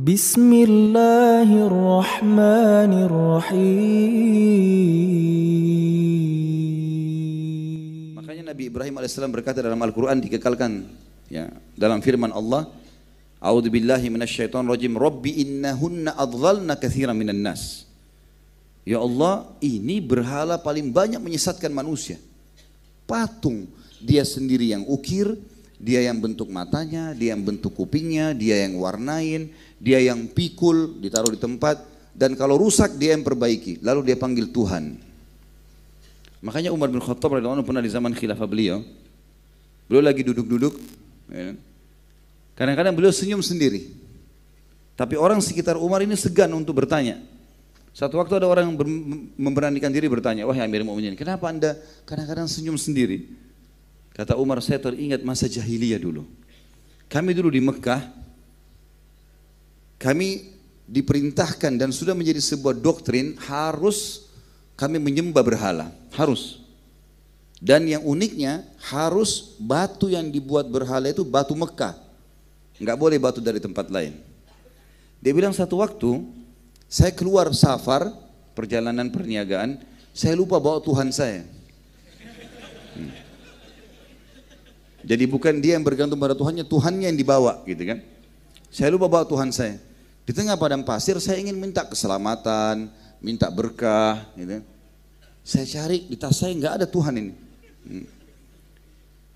Bismillahirrahmanirrahim. Makanya Nabi Ibrahim alaihissalam berkata dalam Al-Qur'an dikekalkan ya, dalam firman Allah, "A'udzu billahi minasyaitonir rajim. Rabbi innahunna adlalna katsiran minan nas." Ya Allah, ini berhala paling banyak menyesatkan manusia. Patung dia sendiri yang ukir, dia yang bentuk matanya, dia yang bentuk kupingnya, dia yang warnain, dia yang pikul, ditaruh di tempat. Dan kalau rusak dia yang perbaiki. Lalu dia panggil Tuhan. Makanya Umar bin Khattab radhiyallahu pernah di zaman khilafah beliau. Beliau lagi duduk-duduk. Ya kan? Kadang-kadang beliau senyum sendiri. Tapi orang sekitar Umar ini segan untuk bertanya. Satu waktu ada orang yang memberanikan diri bertanya, wahai Amir Mu'minin, kenapa anda kadang-kadang senyum sendiri? Kata Umar, saya teringat masa jahiliyah dulu. Kami dulu di Mekah, kami diperintahkan dan sudah menjadi sebuah doktrin harus kami menyembah berhala, harus. Dan yang uniknya harus batu yang dibuat berhala itu batu Mekah. Enggak boleh batu dari tempat lain. Dia bilang satu waktu saya keluar safar, perjalanan perniagaan, saya lupa bawa Tuhan saya. Hmm. Jadi bukan dia yang bergantung pada Tuhannya, Tuhannya yang dibawa gitu kan. Saya lupa bawa Tuhan saya. Di tengah padang pasir saya ingin minta keselamatan, minta berkah gitu. Kan? Saya cari di tas saya nggak ada Tuhan ini. Hmm.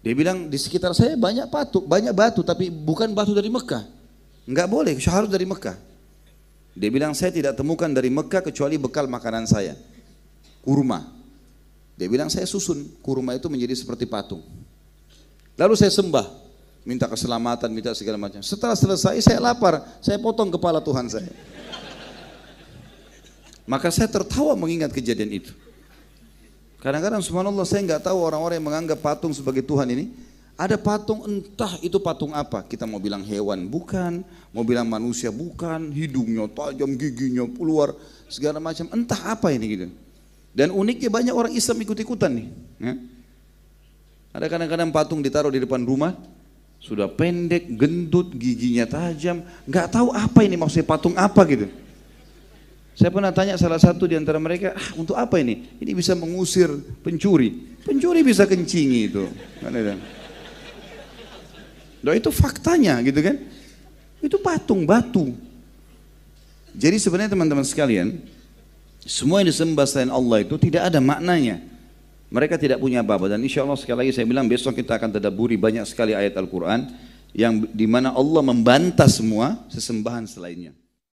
Dia bilang di sekitar saya banyak batu, banyak batu tapi bukan batu dari Mekah. Nggak boleh, harus dari Mekah. Dia bilang saya tidak temukan dari Mekah kecuali bekal makanan saya. Kurma. Dia bilang saya susun, kurma itu menjadi seperti patung. Lalu saya sembah, minta keselamatan, minta segala macam. Setelah selesai saya lapar, saya potong kepala Tuhan saya. Maka saya tertawa mengingat kejadian itu. Kadang-kadang subhanallah saya nggak tahu orang-orang yang menganggap patung sebagai Tuhan ini. Ada patung entah itu patung apa. Kita mau bilang hewan bukan, mau bilang manusia bukan, hidungnya tajam, giginya keluar, segala macam. Entah apa ini gitu. Dan uniknya banyak orang Islam ikut-ikutan nih. Ya. Ada kadang-kadang patung ditaruh di depan rumah, sudah pendek, gendut, giginya tajam, nggak tahu apa ini maksudnya patung apa gitu. Saya pernah tanya salah satu di antara mereka, ah, untuk apa ini? Ini bisa mengusir pencuri. Pencuri bisa kencingi itu. Nah, itu faktanya gitu kan. Itu patung batu. Jadi sebenarnya teman-teman sekalian, semua yang disembah selain Allah itu tidak ada maknanya. Mereka tidak punya apa-apa dan insya Allah sekali lagi saya bilang besok kita akan tadaburi banyak sekali ayat Al-Quran yang dimana Allah membantah semua sesembahan selainnya.